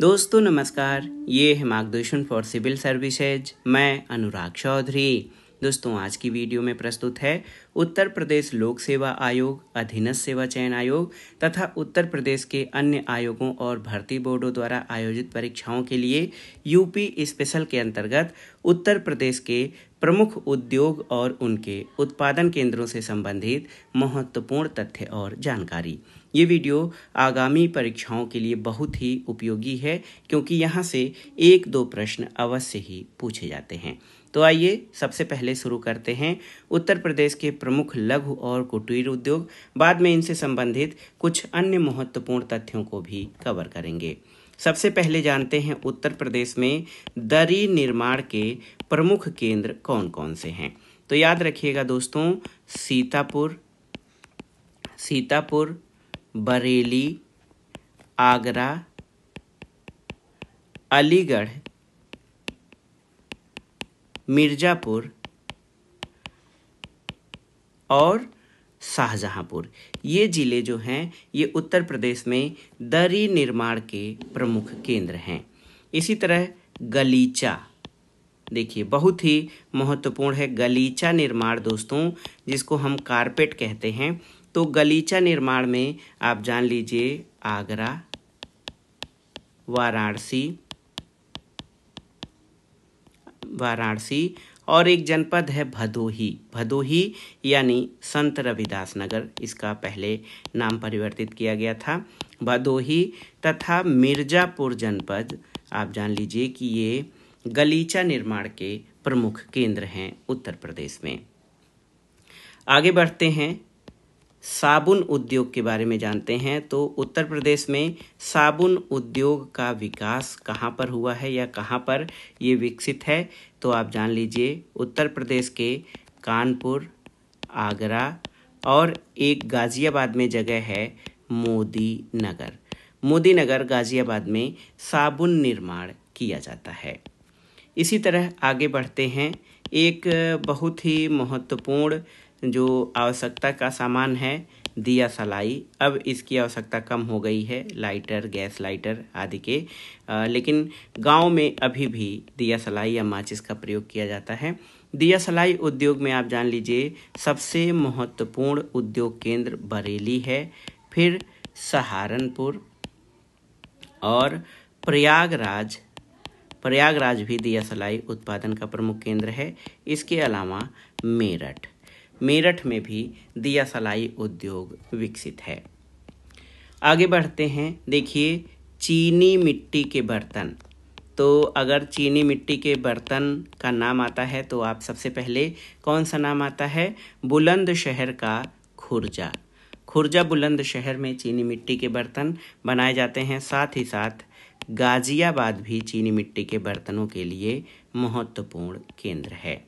दोस्तों नमस्कार ये है मार्गदर्शन फॉर सिविल सर्विसेज मैं अनुराग चौधरी दोस्तों आज की वीडियो में प्रस्तुत है उत्तर प्रदेश लोक सेवा आयोग अधीनस्थ सेवा चयन आयोग तथा उत्तर प्रदेश के अन्य आयोगों और भर्ती बोर्डों द्वारा आयोजित परीक्षाओं के लिए यूपी स्पेशल के अंतर्गत उत्तर प्रदेश के प्रमुख उद्योग और उनके उत्पादन केंद्रों से संबंधित महत्वपूर्ण तथ्य और जानकारी ये वीडियो आगामी परीक्षाओं के लिए बहुत ही उपयोगी है क्योंकि यहाँ से एक दो प्रश्न अवश्य ही पूछे जाते हैं तो आइए सबसे पहले शुरू करते हैं उत्तर प्रदेश के प्रमुख लघु और कुटीर उद्योग बाद में इनसे संबंधित कुछ अन्य महत्वपूर्ण तथ्यों को भी कवर करेंगे सबसे पहले जानते हैं उत्तर प्रदेश में दरी निर्माण के प्रमुख केंद्र कौन कौन से हैं तो याद रखिएगा दोस्तों सीतापुर सीतापुर बरेली आगरा अलीगढ़ मिर्ज़ापुर और शाहजहाँपुर ये ज़िले जो हैं ये उत्तर प्रदेश में दरी निर्माण के प्रमुख केंद्र हैं इसी तरह गलीचा देखिए बहुत ही महत्वपूर्ण है गलीचा निर्माण दोस्तों जिसको हम कारपेट कहते हैं तो गलीचा निर्माण में आप जान लीजिए आगरा वाराणसी वाराणसी और एक जनपद है भदोही भदोही यानी संत रविदास नगर इसका पहले नाम परिवर्तित किया गया था भदोही तथा मिर्जापुर जनपद आप जान लीजिए कि ये गलीचा निर्माण के प्रमुख केंद्र हैं उत्तर प्रदेश में आगे बढ़ते हैं साबुन उद्योग के बारे में जानते हैं तो उत्तर प्रदेश में साबुन उद्योग का विकास कहाँ पर हुआ है या कहाँ पर ये विकसित है तो आप जान लीजिए उत्तर प्रदेश के कानपुर आगरा और एक गाज़ियाबाद में जगह है मोदी नगर मोदी नगर गाज़ियाबाद में साबुन निर्माण किया जाता है इसी तरह आगे बढ़ते हैं एक बहुत ही महत्वपूर्ण जो आवश्यकता का सामान है दिया सलाई अब इसकी आवश्यकता कम हो गई है लाइटर गैस लाइटर आदि के आ, लेकिन गांव में अभी भी दिया सलाई या माचिस का प्रयोग किया जाता है दिया सलाई उद्योग में आप जान लीजिए सबसे महत्वपूर्ण उद्योग केंद्र बरेली है फिर सहारनपुर और प्रयागराज प्रयागराज भी दिया सलाई उत्पादन का प्रमुख केंद्र है इसके अलावा मेरठ मेरठ में भी दिया सलाई उद्योग विकसित है आगे बढ़ते हैं देखिए चीनी मिट्टी के बर्तन तो अगर चीनी मिट्टी के बर्तन का नाम आता है तो आप सबसे पहले कौन सा नाम आता है बुलंद शहर का खुरजा खुरजा बुलंद शहर में चीनी मिट्टी के बर्तन बनाए जाते हैं साथ ही साथ गाजियाबाद भी चीनी मिट्टी के बर्तनों के लिए महत्वपूर्ण केंद्र है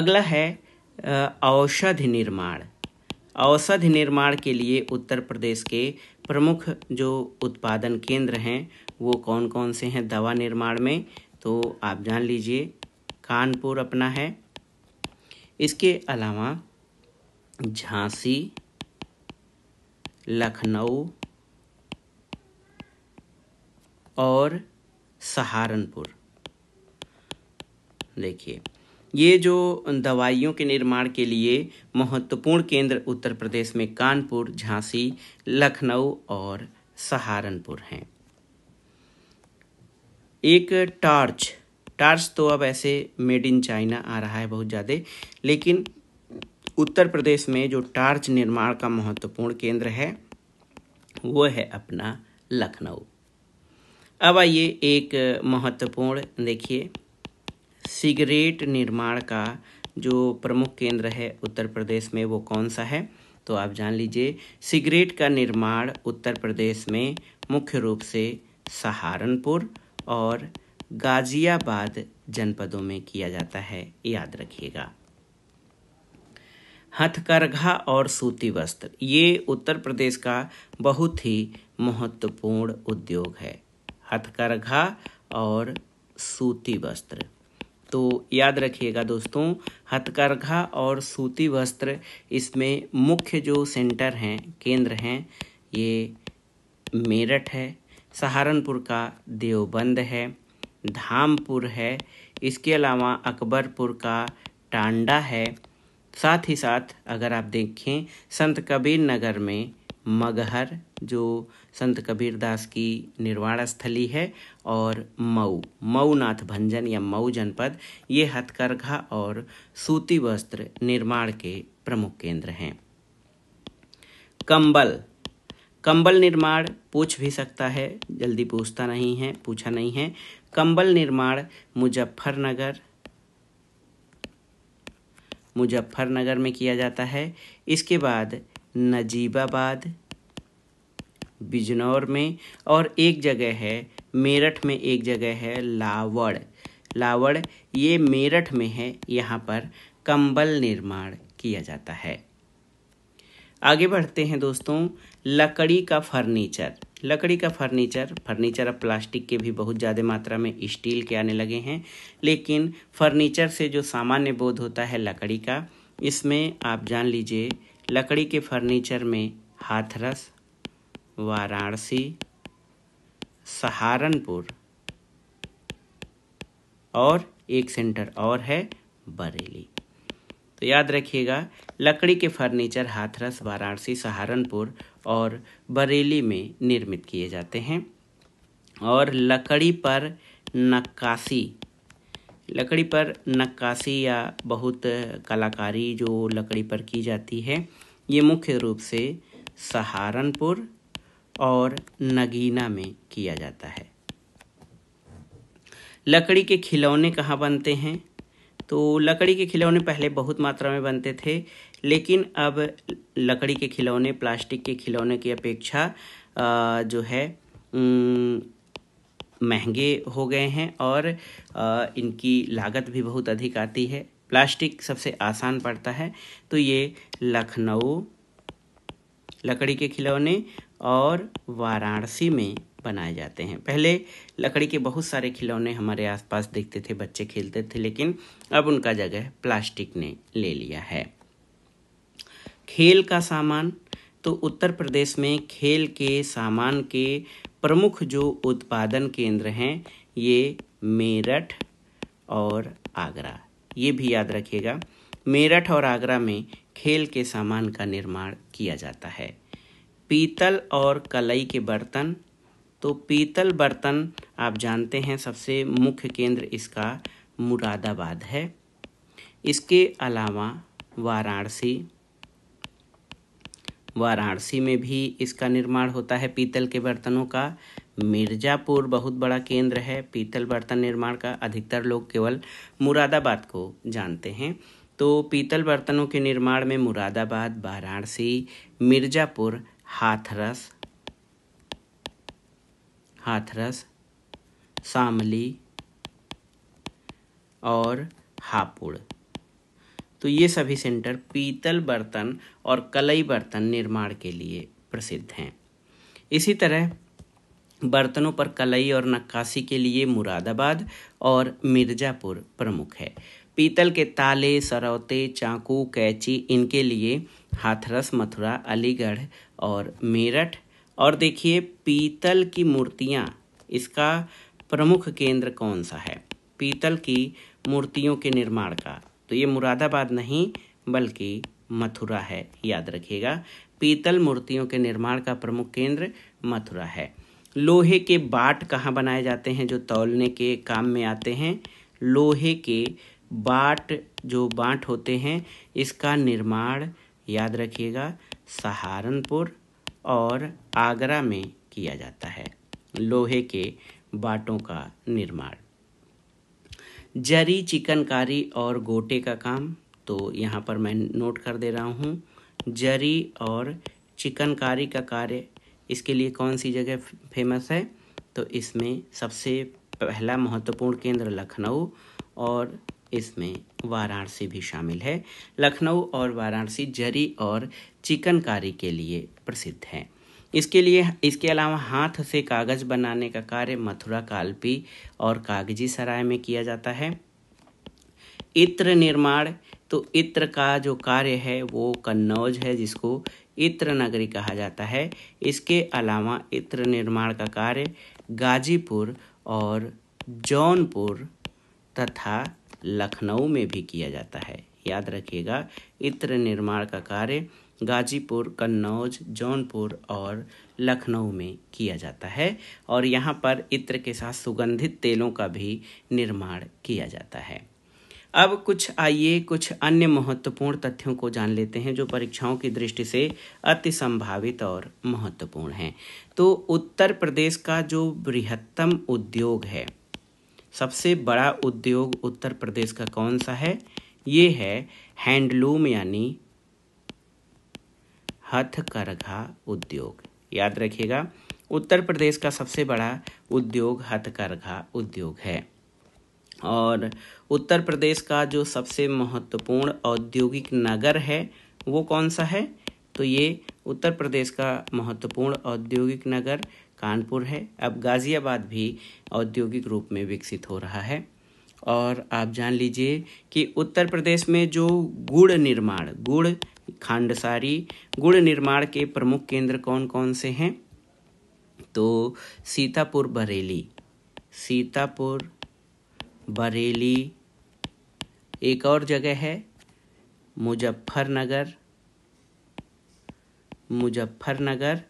अगला है औषधि निर्माण औषधि निर्माण के लिए उत्तर प्रदेश के प्रमुख जो उत्पादन केंद्र हैं वो कौन कौन से हैं दवा निर्माण में तो आप जान लीजिए कानपुर अपना है इसके अलावा झांसी लखनऊ और सहारनपुर देखिए ये जो दवाइयों के निर्माण के लिए महत्वपूर्ण केंद्र उत्तर प्रदेश में कानपुर झांसी लखनऊ और सहारनपुर हैं एक टार्च टार्च तो अब ऐसे मेड इन चाइना आ रहा है बहुत ज़्यादा लेकिन उत्तर प्रदेश में जो टार्च निर्माण का महत्वपूर्ण केंद्र है वो है अपना लखनऊ अब आइए एक महत्वपूर्ण देखिए सिगरेट निर्माण का जो प्रमुख केंद्र है उत्तर प्रदेश में वो कौन सा है तो आप जान लीजिए सिगरेट का निर्माण उत्तर प्रदेश में मुख्य रूप से सहारनपुर और गाजियाबाद जनपदों में किया जाता है याद रखिएगा हथकरघा और सूती वस्त्र ये उत्तर प्रदेश का बहुत ही महत्वपूर्ण उद्योग है हथकरघा और सूती वस्त्र तो याद रखिएगा दोस्तों हथकरघा और सूती वस्त्र इसमें मुख्य जो सेंटर हैं केंद्र हैं ये मेरठ है सहारनपुर का देवबंद है धामपुर है इसके अलावा अकबरपुर का टांडा है साथ ही साथ अगर आप देखें संत कबीर नगर में मगहर जो संत कबीरदास की निर्वाण स्थली है और मऊ मऊनाथ भंजन या मऊ जनपद ये हथकरघा और सूती वस्त्र निर्माण के प्रमुख केंद्र हैं कंबल कंबल निर्माण पूछ भी सकता है जल्दी पूछता नहीं है पूछा नहीं है कंबल निर्माण मुजफ्फरनगर मुजफ्फरनगर में किया जाता है इसके बाद नजीबाबाद बिजनौर में और एक जगह है मेरठ में एक जगह है लावड़ लावड़ ये मेरठ में है यहाँ पर कंबल निर्माण किया जाता है आगे बढ़ते हैं दोस्तों लकड़ी का फर्नीचर लकड़ी का फर्नीचर फर्नीचर अब प्लास्टिक के भी बहुत ज़्यादा मात्रा में स्टील के आने लगे हैं लेकिन फर्नीचर से जो सामान्य बोध होता है लकड़ी का इसमें आप जान लीजिए लकड़ी के फर्नीचर में हाथरस वाराणसी सहारनपुर और एक सेंटर और है बरेली तो याद रखिएगा लकड़ी के फर्नीचर हाथरस वाराणसी सहारनपुर और बरेली में निर्मित किए जाते हैं और लकड़ी पर नक्काशी लकड़ी पर नक्काशी या बहुत कलाकारी जो लकड़ी पर की जाती है ये मुख्य रूप से सहारनपुर और नगीना में किया जाता है लकड़ी के खिलौने कहाँ बनते हैं तो लकड़ी के खिलौने पहले बहुत मात्रा में बनते थे लेकिन अब लकड़ी के खिलौने प्लास्टिक के खिलौने की अपेक्षा जो है महंगे हो गए हैं और इनकी लागत भी बहुत अधिक आती है प्लास्टिक सबसे आसान पड़ता है तो ये लखनऊ लकड़ी के खिलौने और वाराणसी में बनाए जाते हैं पहले लकड़ी के बहुत सारे खिलौने हमारे आसपास देखते थे बच्चे खेलते थे लेकिन अब उनका जगह प्लास्टिक ने ले लिया है खेल का सामान तो उत्तर प्रदेश में खेल के सामान के प्रमुख जो उत्पादन केंद्र हैं ये मेरठ और आगरा ये भी याद रखिएगा मेरठ और आगरा में खेल के सामान का निर्माण किया जाता है पीतल और कलई के बर्तन तो पीतल बर्तन आप जानते हैं सबसे मुख्य केंद्र इसका मुरादाबाद है इसके अलावा वाराणसी वाराणसी में भी इसका निर्माण होता है पीतल के बर्तनों का मिर्ज़ापुर बहुत बड़ा केंद्र है पीतल बर्तन निर्माण का अधिकतर लोग केवल मुरादाबाद को जानते हैं तो पीतल बर्तनों के निर्माण में मुरादाबाद वाराणसी मिर्ज़ापुर हाथरस हाथरस सामली और हापुड़ तो ये सभी सेंटर पीतल बर्तन और कलई बर्तन निर्माण के लिए प्रसिद्ध हैं इसी तरह बर्तनों पर कलई और नक्काशी के लिए मुरादाबाद और मिर्ज़ापुर प्रमुख है पीतल के ताले सरौते चाकू कैची इनके लिए हाथरस मथुरा अलीगढ़ और मेरठ और देखिए पीतल की मूर्तियाँ इसका प्रमुख केंद्र कौन सा है पीतल की मूर्तियों के निर्माण का तो ये मुरादाबाद नहीं बल्कि मथुरा है याद रखिएगा पीतल मूर्तियों के निर्माण का प्रमुख केंद्र मथुरा है लोहे के बाट कहाँ बनाए जाते हैं जो तौलने के काम में आते हैं लोहे के बाट जो बाट होते हैं इसका निर्माण याद रखिएगा सहारनपुर और आगरा में किया जाता है लोहे के बाटों का निर्माण जरी चिकनकारी और गोटे का काम तो यहाँ पर मैं नोट कर दे रहा हूँ जरी और चिकनकारी का कार्य इसके लिए कौन सी जगह फेमस है तो इसमें सबसे पहला महत्वपूर्ण केंद्र लखनऊ और इसमें वाराणसी भी शामिल है लखनऊ और वाराणसी जरी और चिकनकारी के लिए प्रसिद्ध हैं इसके लिए इसके अलावा हाथ से कागज़ बनाने का कार्य मथुरा कालपी और कागजी सराय में किया जाता है इत्र निर्माण तो इत्र का जो कार्य है वो कन्नौज है जिसको इत्र नगरी कहा जाता है इसके अलावा इत्र निर्माण का कार्य गाजीपुर और जौनपुर तथा लखनऊ में भी किया जाता है याद रखिएगा इत्र निर्माण का कार्य गाजीपुर कन्नौज जौनपुर और लखनऊ में किया जाता है और यहाँ पर इत्र के साथ सुगंधित तेलों का भी निर्माण किया जाता है अब कुछ आइए कुछ अन्य महत्वपूर्ण तथ्यों को जान लेते हैं जो परीक्षाओं की दृष्टि से अति संभावित और महत्वपूर्ण हैं तो उत्तर प्रदेश का जो बृहत्तम उद्योग है सबसे बड़ा उद्योग उत्तर प्रदेश का कौन सा है ये है हैंडलूम यानी हथकरघा उद्योग याद रखिएगा उत्तर प्रदेश का सबसे बड़ा उद्योग हथकरघा उद्योग है और उत्तर प्रदेश का जो सबसे महत्वपूर्ण औद्योगिक नगर है वो कौन सा है तो ये उत्तर प्रदेश का महत्वपूर्ण औद्योगिक नगर कानपुर है अब गाज़ियाबाद भी औद्योगिक रूप में विकसित हो रहा है और आप जान लीजिए कि उत्तर प्रदेश में जो गुड़ निर्माण गुड़ खांडसारी गुड़ निर्माण के प्रमुख केंद्र कौन कौन से हैं तो सीतापुर बरेली सीतापुर बरेली एक और जगह है मुजफ्फरनगर मुजफ्फरनगर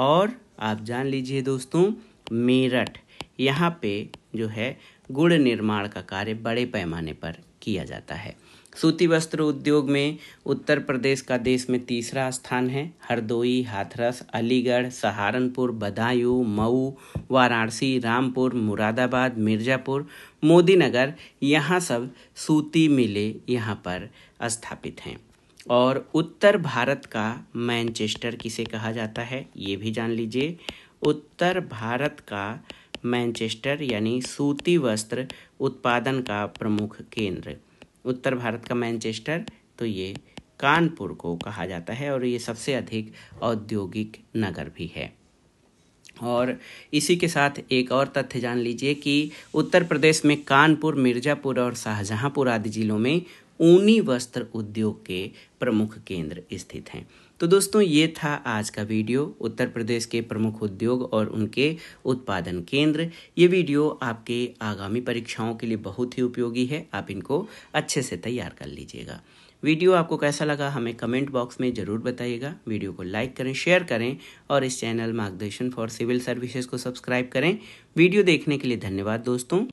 और आप जान लीजिए दोस्तों मेरठ यहाँ पे जो है गुड़ निर्माण का कार्य बड़े पैमाने पर किया जाता है सूती वस्त्र उद्योग में उत्तर प्रदेश का देश में तीसरा स्थान है हरदोई हाथरस अलीगढ़ सहारनपुर बदायूं मऊ वाराणसी रामपुर मुरादाबाद मिर्ज़ापुर मोदीनगर यहाँ सब सूती मिले यहाँ पर स्थापित हैं और उत्तर भारत का मैनचेस्टर किसे कहा जाता है ये भी जान लीजिए उत्तर भारत का मैनचेस्टर यानी सूती वस्त्र उत्पादन का प्रमुख केंद्र उत्तर भारत का मैनचेस्टर तो ये कानपुर को कहा जाता है और ये सबसे अधिक औद्योगिक नगर भी है और इसी के साथ एक और तथ्य जान लीजिए कि उत्तर प्रदेश में कानपुर मिर्ज़ापुर और शाहजहाँपुर आदि जिलों में ऊनी वस्त्र उद्योग के प्रमुख केंद्र स्थित हैं तो दोस्तों ये था आज का वीडियो उत्तर प्रदेश के प्रमुख उद्योग और उनके उत्पादन केंद्र ये वीडियो आपके आगामी परीक्षाओं के लिए बहुत ही उपयोगी है आप इनको अच्छे से तैयार कर लीजिएगा वीडियो आपको कैसा लगा हमें कमेंट बॉक्स में ज़रूर बताइएगा वीडियो को लाइक करें शेयर करें और इस channel Margdarshan for civil services को सब्सक्राइब करें वीडियो देखने के लिए धन्यवाद दोस्तों